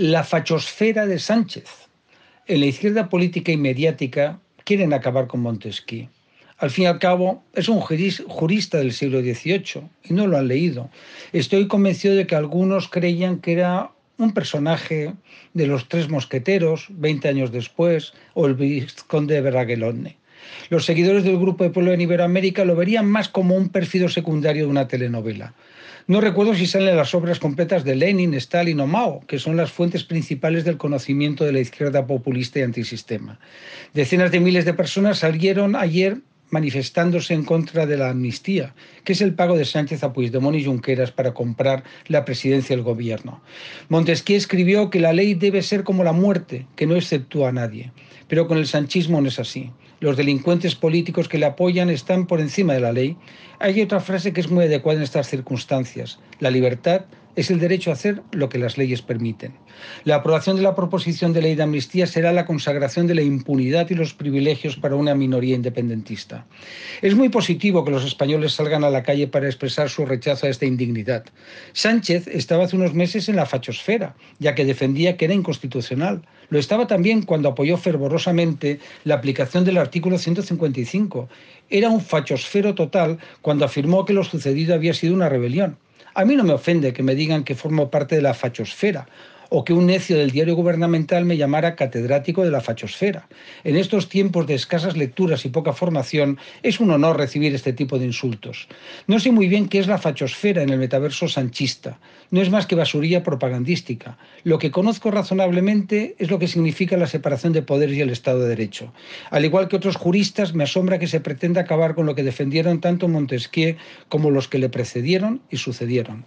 la fachosfera de Sánchez. En la izquierda política y mediática quieren acabar con Montesquieu. Al fin y al cabo, es un jurista del siglo XVIII y no lo han leído. Estoy convencido de que algunos creían que era un personaje de los tres mosqueteros, 20 años después, o el vizconde de Bragelonne. Los seguidores del Grupo de Pueblo en Iberoamérica lo verían más como un perfido secundario de una telenovela. No recuerdo si salen las obras completas de Lenin, Stalin o Mao, que son las fuentes principales del conocimiento de la izquierda populista y antisistema. Decenas de miles de personas salieron ayer manifestándose en contra de la amnistía, que es el pago de Sánchez a Puigdemont y Junqueras para comprar la presidencia del gobierno. Montesquieu escribió que la ley debe ser como la muerte, que no exceptúa a nadie. Pero con el sanchismo no es así los delincuentes políticos que le apoyan están por encima de la ley, hay otra frase que es muy adecuada en estas circunstancias. La libertad es el derecho a hacer lo que las leyes permiten. La aprobación de la proposición de ley de amnistía será la consagración de la impunidad y los privilegios para una minoría independentista. Es muy positivo que los españoles salgan a la calle para expresar su rechazo a esta indignidad. Sánchez estaba hace unos meses en la fachosfera, ya que defendía que era inconstitucional. Lo estaba también cuando apoyó fervorosamente la aplicación del artículo 155. Era un fachosfero total cuando afirmó que lo sucedido había sido una rebelión. A mí no me ofende que me digan que formo parte de la fachosfera o que un necio del diario gubernamental me llamara catedrático de la fachosfera. En estos tiempos de escasas lecturas y poca formación, es un honor recibir este tipo de insultos. No sé muy bien qué es la fachosfera en el metaverso sanchista. No es más que basurilla propagandística. Lo que conozco razonablemente es lo que significa la separación de poderes y el Estado de Derecho. Al igual que otros juristas, me asombra que se pretenda acabar con lo que defendieron tanto Montesquieu como los que le precedieron y sucedieron.